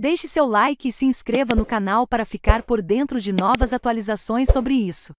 Deixe seu like e se inscreva no canal para ficar por dentro de novas atualizações sobre isso.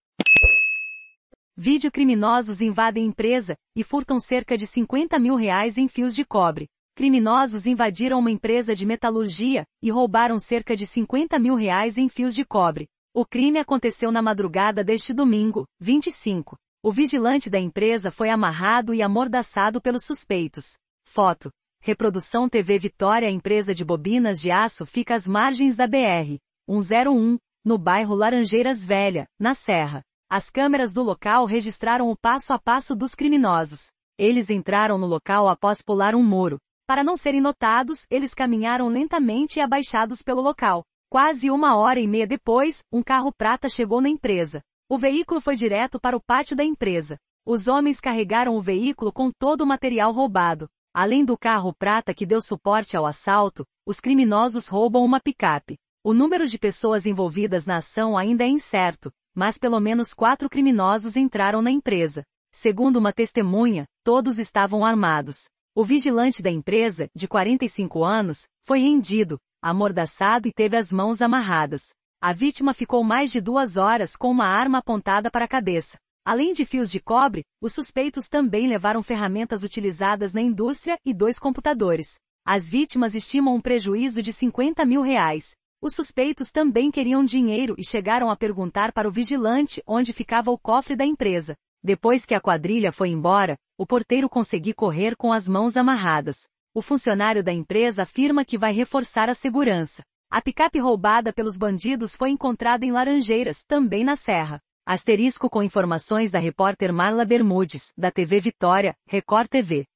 Vídeo criminosos invadem empresa e furtam cerca de 50 mil reais em fios de cobre. Criminosos invadiram uma empresa de metalurgia e roubaram cerca de 50 mil reais em fios de cobre. O crime aconteceu na madrugada deste domingo, 25. O vigilante da empresa foi amarrado e amordaçado pelos suspeitos. Foto. Reprodução TV Vitória Empresa de bobinas de aço fica às margens da BR 101, no bairro Laranjeiras Velha, na Serra. As câmeras do local registraram o passo a passo dos criminosos. Eles entraram no local após pular um muro. Para não serem notados, eles caminharam lentamente e abaixados pelo local. Quase uma hora e meia depois, um carro prata chegou na empresa. O veículo foi direto para o pátio da empresa. Os homens carregaram o veículo com todo o material roubado. Além do carro prata que deu suporte ao assalto, os criminosos roubam uma picape. O número de pessoas envolvidas na ação ainda é incerto, mas pelo menos quatro criminosos entraram na empresa. Segundo uma testemunha, todos estavam armados. O vigilante da empresa, de 45 anos, foi rendido, amordaçado e teve as mãos amarradas. A vítima ficou mais de duas horas com uma arma apontada para a cabeça. Além de fios de cobre, os suspeitos também levaram ferramentas utilizadas na indústria e dois computadores. As vítimas estimam um prejuízo de 50 mil reais. Os suspeitos também queriam dinheiro e chegaram a perguntar para o vigilante onde ficava o cofre da empresa. Depois que a quadrilha foi embora, o porteiro conseguiu correr com as mãos amarradas. O funcionário da empresa afirma que vai reforçar a segurança. A picape roubada pelos bandidos foi encontrada em Laranjeiras, também na Serra. Asterisco com informações da repórter Marla Bermudes, da TV Vitória, Record TV.